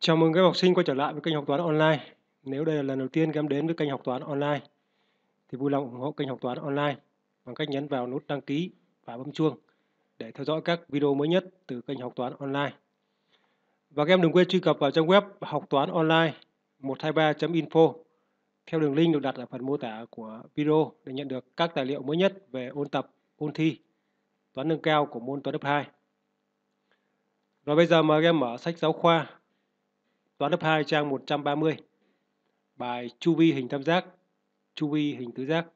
Chào mừng các học sinh quay trở lại với kênh học toán online. Nếu đây là lần đầu tiên các em đến với kênh học toán online thì vui lòng ủng hộ kênh học toán online bằng cách nhấn vào nút đăng ký và bấm chuông để theo dõi các video mới nhất từ kênh học toán online. Và các em đừng quên truy cập vào trang web học toán online 123.info theo đường link được đặt ở phần mô tả của video để nhận được các tài liệu mới nhất về ôn tập, ôn thi, toán nâng cao của môn toán lớp 2. Rồi bây giờ mời các em mở sách giáo khoa Toán lớp 2 trang 130 Bài chu vi hình tam giác Chu vi hình tứ giác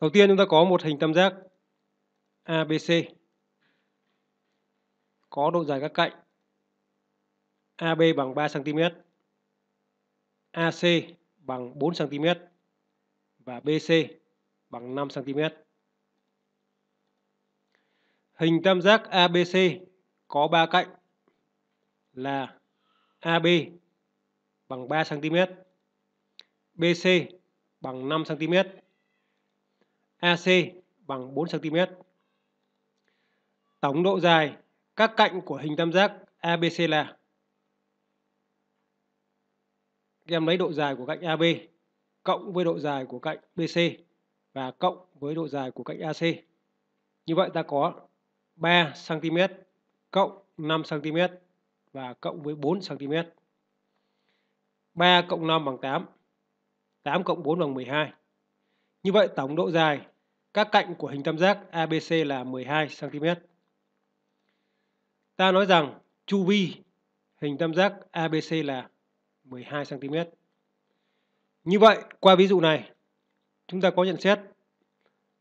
Đầu tiên chúng ta có một hình tam giác ABC Có độ dài các cạnh AB bằng 3cm AC bằng 4cm Và BC bằng 5cm Hình tam giác ABC có 3 cạnh là AB bằng 3 cm, BC bằng 5 cm, AC bằng 4 cm. Tổng độ dài các cạnh của hình tam giác ABC là em lấy độ dài của cạnh AB cộng với độ dài của cạnh BC và cộng với độ dài của cạnh AC. Như vậy ta có 3 cm cộng 5 cm và cộng với 4 cm. 3 cộng 5 bằng 8. 8 cộng 4 bằng 12. Như vậy tổng độ dài các cạnh của hình tam giác ABC là 12 cm. Ta nói rằng chu vi hình tam giác ABC là 12 cm. Như vậy, qua ví dụ này, chúng ta có nhận xét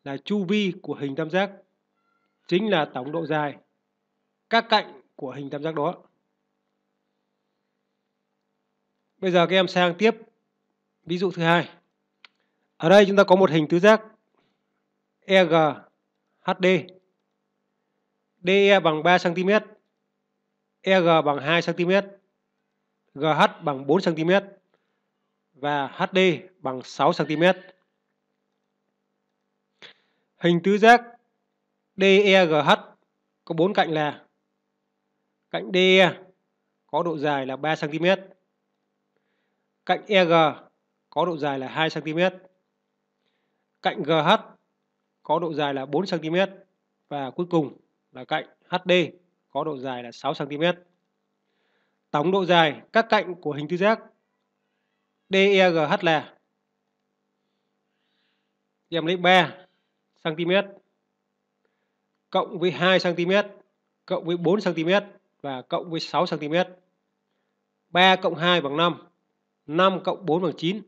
là chu vi của hình tam giác chính là tổng độ dài các cạnh của hình tam giác đó. Bây giờ các em sang tiếp ví dụ thứ hai. Ở đây chúng ta có một hình tứ giác EGHD DE bằng 3 cm, EG bằng 2 cm, GH bằng 4 cm và HD bằng 6 cm. Hình tứ giác DEGH có bốn cạnh là cạnh DE có độ dài là 3 cm Cạnh EG có độ dài là 2 cm. Cạnh GH có độ dài là 4 cm và cuối cùng là cạnh HD có độ dài là 6 cm. Tổng độ dài các cạnh của hình tứ giác DEGH là em lấy 3 cm cộng với 2 cm cộng với 4 cm và cộng với 6 cm. 3 cộng 2 bằng 5 5 cộng 4 bằng 9,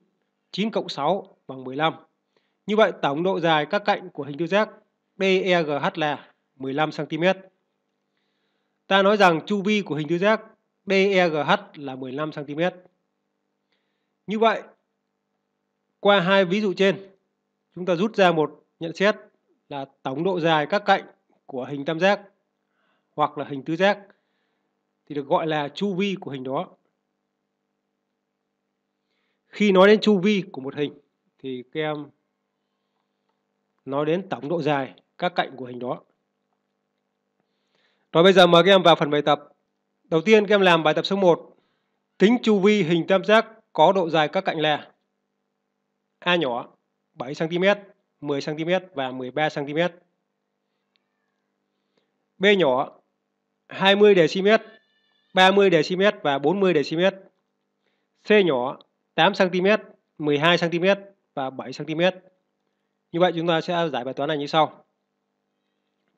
9 cộng 6 bằng 15. Như vậy tổng độ dài các cạnh của hình tứ giác DEGH là 15cm. Ta nói rằng chu vi của hình tứ giác DEGH là 15cm. Như vậy, qua hai ví dụ trên, chúng ta rút ra một nhận xét là tổng độ dài các cạnh của hình tam giác hoặc là hình tứ giác thì được gọi là chu vi của hình đó khi nói đến chu vi của một hình thì các em nói đến tổng độ dài các cạnh của hình đó. Rồi bây giờ mời các em vào phần bài tập. Đầu tiên các em làm bài tập số 1. Tính chu vi hình tam giác có độ dài các cạnh là A nhỏ 7 cm, 10 cm và 13 cm. B nhỏ 20 dm, 30 dm và 40 dm. C nhỏ 8 cm, 12 cm và 7 cm. Như vậy chúng ta sẽ giải bài toán này như sau.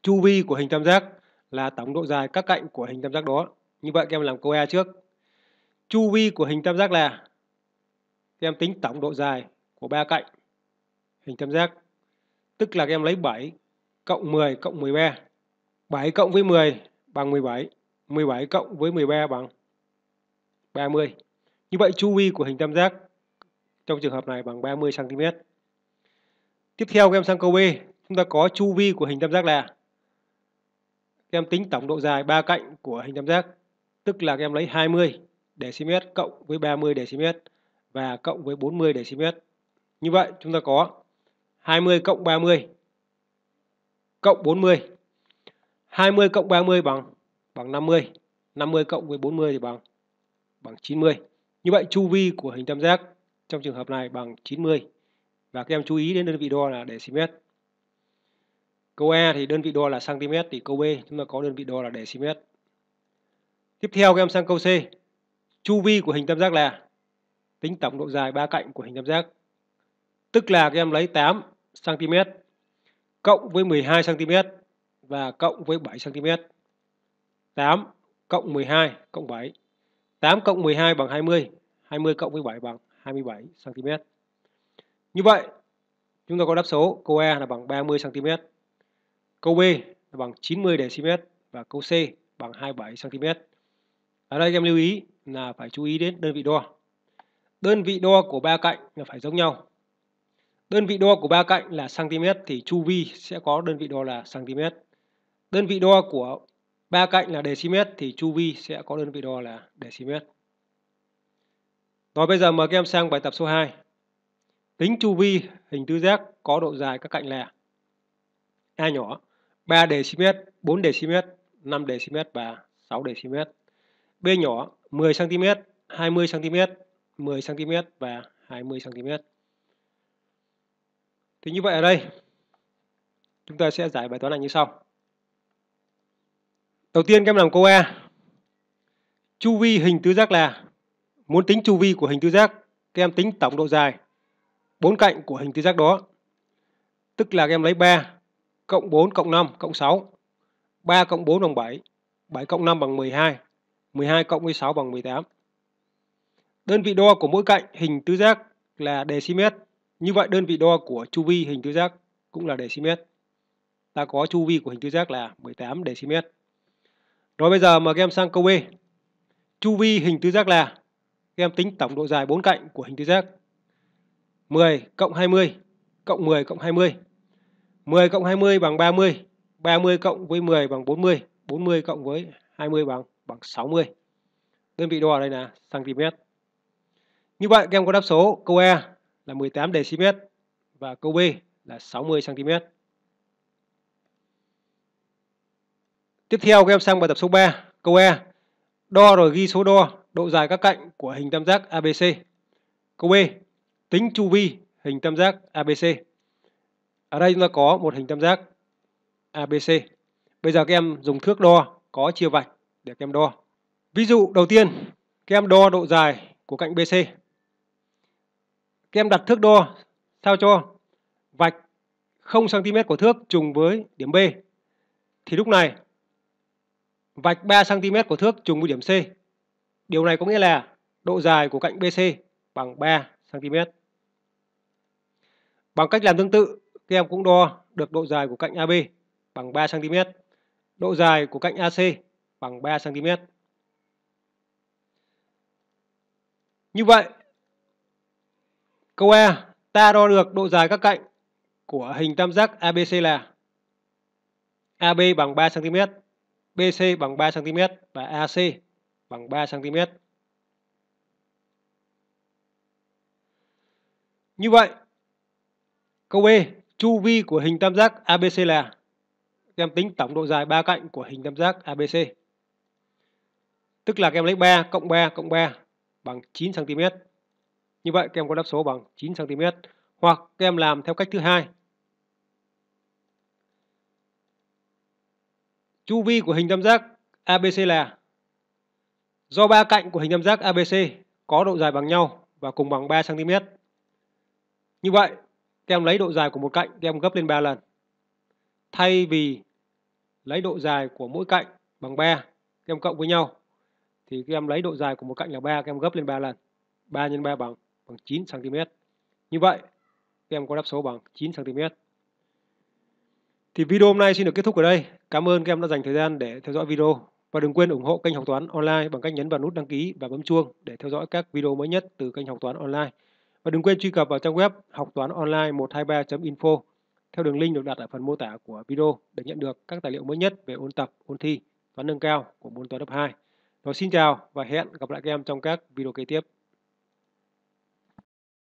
Chu vi của hình tam giác là tổng độ dài các cạnh của hình tam giác đó. Như vậy các em làm câu E trước. Chu vi của hình tam giác là các em tính tổng độ dài của ba cạnh hình tam giác. Tức là các em lấy 7 cộng 10 cộng 13. 7 cộng với 10 bằng 17. 17 cộng với 13 bằng 30. Như vậy chu vi của hình tam giác trong trường hợp này bằng 30 cm. Tiếp theo các em sang câu B, chúng ta có chu vi của hình tam giác là các em tính tổng độ dài ba cạnh của hình tam giác, tức là các em lấy 20 dm cộng với 30 dm và cộng với 40 dm. Như vậy chúng ta có 20 cộng 30 cộng 40. 20 cộng 30 bằng bằng 50. 50 cộng với 40 thì bằng bằng 90. Như vậy chu vi của hình tam giác trong trường hợp này bằng 90 và các em chú ý đến đơn vị đo là dm. Câu A thì đơn vị đo là cm thì câu B chúng ta có đơn vị đo là dm. Tiếp theo các em sang câu C. Chu vi của hình tam giác là tính tổng độ dài ba cạnh của hình tam giác. Tức là các em lấy 8 cm cộng với 12 cm và cộng với 7 cm. 8 cộng 12 cộng 7 8 cộng 12 bằng 20. 20 cộng 17 bằng 27 cm. Như vậy, chúng ta có đáp số câu A là bằng 30 cm. Câu B là bằng 90 dm và câu C bằng 27 cm. Ở đây em lưu ý là phải chú ý đến đơn vị đo. Đơn vị đo của ba cạnh là phải giống nhau. Đơn vị đo của ba cạnh là cm thì chu vi sẽ có đơn vị đo là cm. Đơn vị đo của ba cạnh là decimet thì chu vi sẽ có đơn vị đo là decimet. Rồi bây giờ mời các em sang bài tập số 2. Tính chu vi hình tứ giác có độ dài các cạnh là A nhỏ 3 decimet, 4 decimet, 5 decimet và 6 decimet. B nhỏ 10 cm, 20 cm, 10 cm và 20 cm. Thì như vậy ở đây chúng ta sẽ giải bài toán này như sau. Đầu tiên các em làm câu E. Chu vi hình tứ giác là muốn tính chu vi của hình tứ giác, các em tính tổng độ dài bốn cạnh của hình tứ giác đó. Tức là các em lấy 3 cộng 4 cộng 5 cộng 6. 3 cộng 4 bằng 7, 7 cộng 5 bằng 12, 12 cộng 16 bằng 18. Đơn vị đo của mỗi cạnh hình tứ giác là decimet. Như vậy đơn vị đo của chu vi hình tứ giác cũng là decimet. Ta có chu vi của hình tứ giác là 18 decimet. Rồi bây giờ mà các em sang câu B. Chu vi hình tứ giác là các em tính tổng độ dài bốn cạnh của hình tứ giác. 10 cộng 20 cộng 10 cộng 20. 10 cộng 20 bằng 30. 30 cộng với 10 bằng 40. 40 cộng với 20 bằng bằng 60. Đơn vị đo đây là cm. Như vậy các em có đáp số câu E là 18 dm và câu B là 60 cm. Tiếp theo các em sang bài tập số 3, câu E. Đo rồi ghi số đo, độ dài các cạnh của hình tam giác ABC. Câu B. Tính chu vi hình tam giác ABC. Ở đây chúng ta có một hình tam giác ABC. Bây giờ các em dùng thước đo có chia vạch để các em đo. Ví dụ đầu tiên, các em đo độ dài của cạnh BC. Các em đặt thước đo sao cho vạch 0 cm của thước trùng với điểm B. Thì lúc này Vạch 3cm của thước trùng với điểm C. Điều này có nghĩa là độ dài của cạnh BC bằng 3cm. Bằng cách làm tương tự, các em cũng đo được độ dài của cạnh AB bằng 3cm, độ dài của cạnh AC bằng 3cm. Như vậy, câu e, ta đo được độ dài các cạnh của hình tam giác ABC là AB bằng 3cm, BC bằng 3 cm và AC bằng 3 cm. Như vậy, câu E, chu vi của hình tam giác ABC là em tính tổng độ dài ba cạnh của hình tam giác ABC. Tức là các em lấy 3 cộng 3 cộng 3 bằng 9 cm. Như vậy các em có đáp số bằng 9 cm. Hoặc các em làm theo cách thứ hai chu vi của hình tam giác ABC là do ba cạnh của hình tam giác ABC có độ dài bằng nhau và cùng bằng 3 cm. Như vậy, các em lấy độ dài của một cạnh các em gấp lên 3 lần. Thay vì lấy độ dài của mỗi cạnh bằng 3 các em cộng với nhau thì các em lấy độ dài của một cạnh là 3 các em gấp lên 3 lần. 3 x 3 bằng bằng 9 cm. Như vậy, các em có đáp số bằng 9 cm. Thì video hôm nay xin được kết thúc ở đây. Cảm ơn các em đã dành thời gian để theo dõi video. Và đừng quên ủng hộ kênh học toán online bằng cách nhấn vào nút đăng ký và bấm chuông để theo dõi các video mới nhất từ kênh học toán online. Và đừng quên truy cập vào trang web học toán online 123.info theo đường link được đặt ở phần mô tả của video để nhận được các tài liệu mới nhất về ôn tập, ôn thi, toán nâng cao của môn toán lớp 2. Rồi xin chào và hẹn gặp lại các em trong các video kế tiếp.